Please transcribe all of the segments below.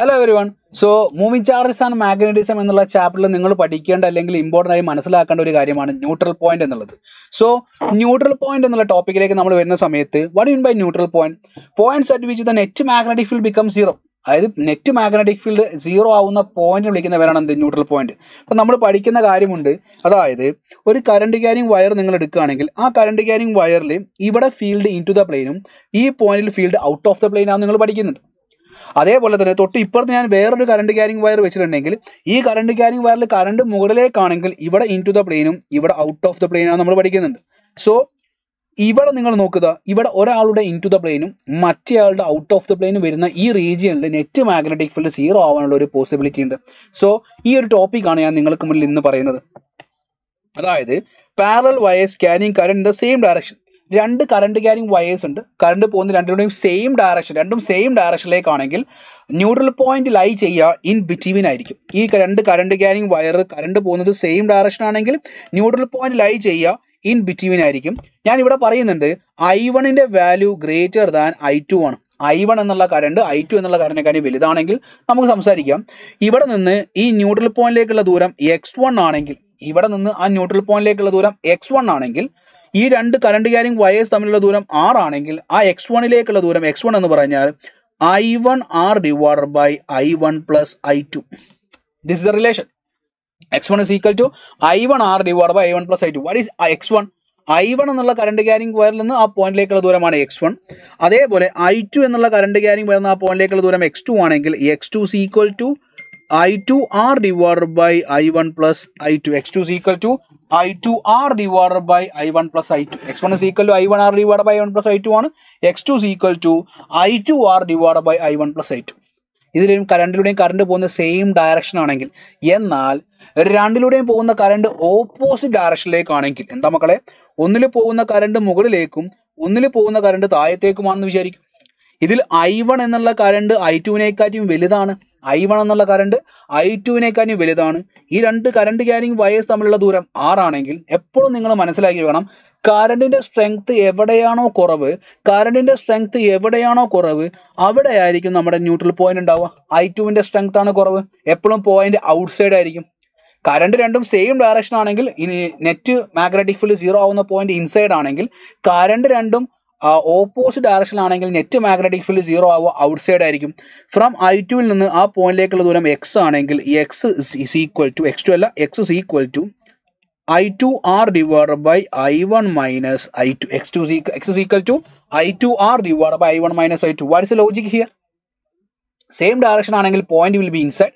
Hello everyone so moving charges and magnetism എന്നുള്ള ചാപ്റ്ററിൽ നിങ്ങൾ പഠിക്കേണ്ട അല്ലെങ്കിൽ ഇമ്പോർട്ടൻ്റ് ആയി മനസ്സിലാക്കേണ്ട ഒരു കാര്യമാണ് ന്യൂട്രൽ പോയിന്റ് എന്നുള്ളത് സോ ന്യൂട്രൽ പോയിന്റ് എന്നുള്ള ടോപ്പിക്കിലേക്ക് നമ്മൾ വരുന്ന സമയത്ത് what mean by neutral point points at which the net magnetic field become zero അതായത് നെറ്റ് മാഗ്നറ്റിക് ഫീൽഡ് സീറോ ആവുന്ന പോയിന്റ് വിളിക്കുന്നവരാണ് എന്ത് ന്യൂട്രൽ പോയിന്റ് അപ്പം നമ്മൾ പഠിക്കുന്ന കാര്യമുണ്ട് അതായത് ഒരു കറണ്ട് ക്യാരിങ് വയർ നിങ്ങൾ എടുക്കുകയാണെങ്കിൽ ആ കറണ്ട് ക്യാരിങ് വയറിൽ ഇവിടെ ഫീൽഡ് ഇൻ ടു ദ പ്ലെയിനും ഈ പോയിന്റിൽ field out of the plane നിങ്ങൾ പഠിക്കുന്നുണ്ട് അതേപോലെ തന്നെ തൊട്ട് ഇപ്പുറത്ത് ഞാൻ വേറൊരു കറണ്ട് ക്യാരിങ് വയർ വെച്ചിട്ടുണ്ടെങ്കിൽ ഈ കറണ്ട് ക്യാരിങ് വയറിൽ കറണ്ട് മുകളിലേക്കാണെങ്കിൽ ഇവിടെ ഇൻ ടു ദ പ്ലെയിനും ഇവിടെ ഔട്ട് ഓഫ് ദ പ്ലെയിനാണ് നമ്മൾ പഠിക്കുന്നുണ്ട് സോ ഇവിടെ നിങ്ങൾ നോക്കുക ഇവിടെ ഒരാളുടെ ഇൻ ടു ദ പ്ലെയിനും മറ്റേയാളുടെ ഔട്ട് ഓഫ് ദ പ്ലെയിനും വരുന്ന ഈ റീജിയനിൽ നെറ്റ് മാഗ്നറ്റിക് ഫീൽഡ് സീറോ ആവാനുള്ള ഒരു പോസിബിലിറ്റി ഉണ്ട് സോ ഈ ഒരു ടോപ്പിക്കാണ് ഞാൻ നിങ്ങൾക്ക് മുന്നിൽ ഇന്ന് പറയുന്നത് അതായത് പാരൽ വയസ് സ്കാനിങ് current in the same direction രണ്ട് കറണ്ട് ക്യാരിങ് വയേഴ്സ് ഉണ്ട് കറണ്ട് പോകുന്ന രണ്ടിലൂടെയും സെയിം ഡയറക്ഷൻ രണ്ടും സെയിം ഡയറക്ഷനിലേക്കാണെങ്കിൽ ന്യൂട്രൽ പോയിന്റ് ലൈ ചെയ്യുക ഇൻ ബിറ്റ്വീൻ ആയിരിക്കും ഈ രണ്ട് കറണ്ട് ക്യാരിങ് വയർ കറണ്ട് പോകുന്നത് സെയിം ഡയറക്ഷൻ ആണെങ്കിൽ ന്യൂട്രൽ പോയിന്റ് ലൈ ചെയ്യുക ഇൻ ബിറ്റ്വീൻ ആയിരിക്കും ഞാൻ ഇവിടെ പറയുന്നുണ്ട് ഐ വണിൻ്റെ value greater than I two ആണ് ഐ വൺ എന്നുള്ള കറണ്ട് ഐ ടു എന്നുള്ള കറണ്ടിനെക്കാട്ടി വലുതാണെങ്കിൽ നമുക്ക് സംസാരിക്കാം ഇവിടെ നിന്ന് ഈ ന്യൂട്രൽ പോയിന്റിലേക്കുള്ള ദൂരം എക്സ് വൺ ആണെങ്കിൽ ഇവിടെ നിന്ന് ആ ന്യൂട്രൽ പോയിന്റിലേക്കുള്ള ദൂരം എക്സ് വൺ ആണെങ്കിൽ ഈ രണ്ട് കറണ്ട് ക്യാരിങ് വയേഴ്സ് തമ്മിലുള്ള ദൂരം ആർ ആണെങ്കിൽ ആ എക്സ് വണിലേക്കുള്ള ദൂരം എക്സ് വൺ എന്ന് പറഞ്ഞാൽ I one R divide by I one plus I two this is a relation X one is equal to I one R divide by I one plus I two what is X one I one എന്നുള്ള current carrying വയറിൽ നിന്ന് ആ പോയിന്റിലേക്കുള്ള ദൂരമാണ് X one അതേപോലെ I two എന്നുള്ള current carrying നിന്ന് ആ പോയിന്റിലേക്കുള്ള ദൂരം എക്സ് ടു ആണെങ്കിൽ X two equal to I2 R divided by I1 plus I2. X2 is equal to I2 R divided by I1 plus I2. X1 is equal to I1 R divided by I1 plus I2 ആണ് X two is equal to I2 R divided by I1 plus I2. ഇതിലും കറണ്ടിലൂടെയും current പോകുന്ന same direction ആണെങ്കിൽ എന്നാൽ രണ്ടിലൂടെയും പോകുന്ന current opposite ഡയറക്ഷനിലേക്കാണെങ്കിൽ എന്താ മക്കളെ ഒന്നിൽ പോകുന്ന കറണ്ട് മുകളിലേക്കും ഒന്നിൽ പോകുന്ന കറണ്ട് താഴത്തേക്കുമാണെന്ന് വിചാരിക്കും ഇതിൽ ഐ വൺ എന്നുള്ള കറണ്ട് ഐ ടുവിനേക്കാട്ടിയും വലുതാണ് ഐ വൺ എന്നുള്ള കറണ്ട് ഐ ടുവിനേക്കാളും വലുതാണ് ഈ രണ്ട് കറണ്ട് ക്യാരിങ് വയേഴ്സ് തമ്മിലുള്ള ദൂരം ആറാണെങ്കിൽ എപ്പോഴും നിങ്ങൾ മനസ്സിലാക്കി വേണം കറണ്ടിൻ്റെ സ്ട്രെങ്ത് എവിടെയാണോ കുറവ് കറണ്ടിൻ്റെ സ്ട്രെങ്ത് എവിടെയാണോ കുറവ് അവിടെ ആയിരിക്കും നമ്മുടെ ന്യൂട്രൽ പോയിന്റ് ഉണ്ടാവുക ഐ ടുവിൻ്റെ സ്ട്രെങ്ത് ആണ് കുറവ് എപ്പോഴും പോയിന്റ് ഔട്ട്സൈഡ് ആയിരിക്കും കറണ്ട് രണ്ടും സെയിം ഡയറക്ഷൻ ആണെങ്കിൽ ഇനി നെറ്റ് മാഗ്നറ്റിക് ഫീൽഡ് സീറോ ആവുന്ന പോയിന്റ് ഇൻസൈഡ് ആണെങ്കിൽ കറണ്ട് രണ്ടും ഓപ്പോസിറ്റ് ഡയറക്ഷനിലാണെങ്കിൽ നെറ്റ് മാഗ്നറ്റിക് ഫീൽഡ് സീറോ ആവുക ഔട്ട് സൈഡ് ആയിരിക്കും ഫ്രം ഐ ടുവിൽ നിന്ന് ആ പോയിന്റിലേക്കുള്ള ദൂരം എക്സ് ആണെങ്കിൽ X is equal to X two അല്ല X is equal to I two R divide by I one minus I two X two X is equal to I two R divide by I one minus I two what is logic here same direction ആണെങ്കിൽ point will be inside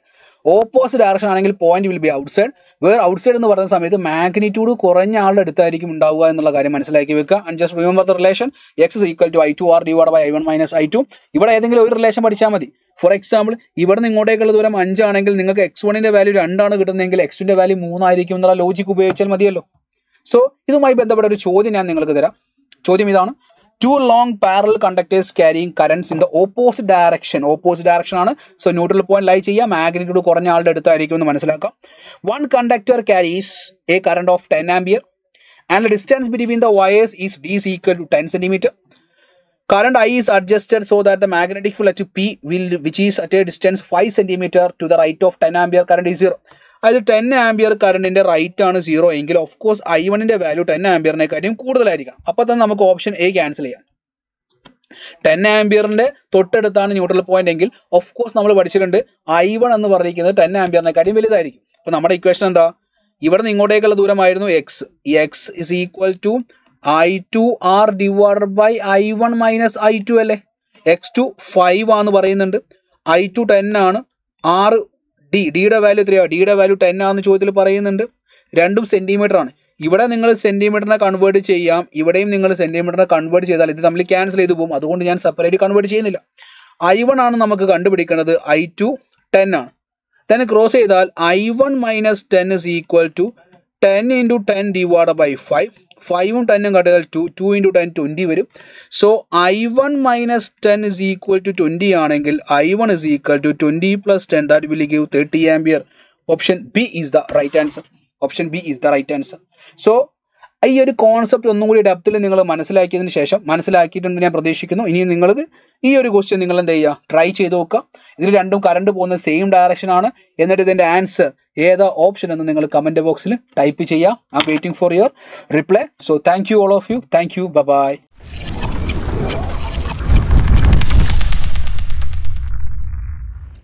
opposite direction ആണെങ്കിൽ point will be outside where outside എന്ന് പറയുന്ന സമയത്ത് magnitude കുറഞ്ഞ ആളുടെ അടുത്തായിരിക്കും ഉണ്ടാവുക എന്നുള്ള കാര്യം മനസ്സിലാക്കി വെക്കുക and just remember the relation X is equal to I two R divide by I one minus I two ഇവിടെ ഏതെങ്കിലും ഒരു റിലേഷൻ പഠിച്ചാൽ മതി ഫോർ എക്സാമ്പിൾ ഇവിടെ നിന്ന് ഇങ്ങോട്ടേക്കുള്ള ദൂരം അഞ്ചാണെങ്കിൽ നിങ്ങൾക്ക് എക്സ് വണ്ണിന്റെ വാല്യൂ രണ്ടാണ് കിട്ടുന്നതെങ്കിൽ എക്സിന്റെ വാല്യൂ മൂന്നായിരിക്കും എന്നുള്ള ലോജിക്ക് ഉപയോഗിച്ചാൽ മതിയല്ലോ സോ ഇതുമായി ബന്ധപ്പെട്ട ഒരു ചോദ്യം ഞാൻ നിങ്ങൾക്ക് തരാം ചോദ്യം ഇതാണ് two long parallel conductors carrying currents in the opposite direction opposite direction ആണ് സോ ന്യൂട്രൽ പോയിന്റ് ലൈ ചെയ്യാം മാഗ്നിറ്റ്യൂഡ് കുറഞ്ഞ ആളുടെ അടുത്തായിരിക്കും എന്ന് മനസ്സിലാക്കാം one conductor carries a current of ten ampere and distance between the wires is D is equal to ten centimetre current I is adjusted so that the magnetic field at P will which is at a distance 5 centimeter to the right of 10 ampere current is 0. അതായത് ten ampere കറണ്ടിന്റെ right ആണ് zero എങ്കിൽ of course I വണ്ണിന്റെ value ten ആംബിയറിനെക്കാട്ടിയും കൂടുതലായിരിക്കണം അപ്പൊ തന്നെ നമുക്ക് ഓപ്ഷൻ എ ക്യാൻസൽ ചെയ്യാം ടെൻ ആംബിയറിന്റെ തൊട്ടടുത്താണ് ന്യൂട്രൽ പോയിന്റ് എങ്കിൽ ഓഫ് കോഴ്സ് നമ്മൾ പഠിച്ചിട്ടുണ്ട് ഐ വൺ എന്ന് പറഞ്ഞിരിക്കുന്നത് ടെൻ ആംബിയറിനെക്കാട്ടിയും വലുതായിരിക്കും അപ്പൊ നമ്മുടെ ഇക്വേഷൻ എന്താ ഇവിടെ നിന്ന് ഇങ്ങോട്ടേക്കുള്ള ദൂരമായിരുന്നു എക്സ് ഈ X is equal to I two R divide by I one minus I two അല്ലേ എക്സ് ടു ഫൈവ് ആന്ന് പറയുന്നുണ്ട് ഐ ടു ടെൻ ആണ് ആറ് ഡി ഡിയുടെ വാല്യൂ എത്രയാണ് ഡിയുടെ വാല്യൂ ടെൻ ആണെന്ന് ചോദ്യത്തിൽ പറയുന്നുണ്ട് രണ്ടും സെൻറ്റിമീറ്റർ ആണ് ഇവിടെ നിങ്ങൾ സെൻറ്റിമീറ്ററിനെ കൺവേർട്ട് ചെയ്യാം ഇവിടെയും നിങ്ങൾ സെൻറ്റിമീറ്ററിനെ കൺവേർട്ട് ചെയ്താൽ ഇത് തമ്മിൽ ക്യാൻസൽ ചെയ്തു പോകും അതുകൊണ്ട് ഞാൻ സെപ്പറേറ്റ് കൺവേർട്ട് ചെയ്യുന്നില്ല ഐ വൺ ആണ് നമുക്ക് കണ്ടുപിടിക്കേണ്ടത് ഐ ടു ടെൻ ആണ് തന്നെ ക്രോസ് ചെയ്താൽ I one minus ten is equal to ten into ten divide by five ഫൈവും ടെന്നും cut two two into ten twenty വരും so I one minus ten is equal to twenty ആണെങ്കിൽ I one is equal to twenty plus ten that will give thirty ampere option B is the right answer option B is the right answer so ഈ ഒരു concept ഒന്നും കൂടി ഡെപ്തിൽ നിങ്ങൾ മനസ്സിലാക്കിയതിന് ശേഷം മനസ്സിലാക്കിയിട്ടുണ്ട് ഞാൻ പ്രതീക്ഷിക്കുന്നു ഇനി നിങ്ങൾക്ക് ഈ ഒരു ക്വസ്റ്റ്യൻ നിങ്ങൾ എന്ത് ചെയ്യുക ട്രൈ ചെയ്ത് നോക്കുക ഇതിൽ രണ്ടും കറണ്ട് പോകുന്ന സെയിം ആണ് എന്നിട്ട് ഇതിൻ്റെ ആൻസർ ഏതാ ഓപ്ഷൻ എന്ന് നിങ്ങൾ കമൻറ്റ് ബോക്സിൽ ടൈപ്പ് ചെയ്യുക I'm waiting for your reply so thank you all of you thank you by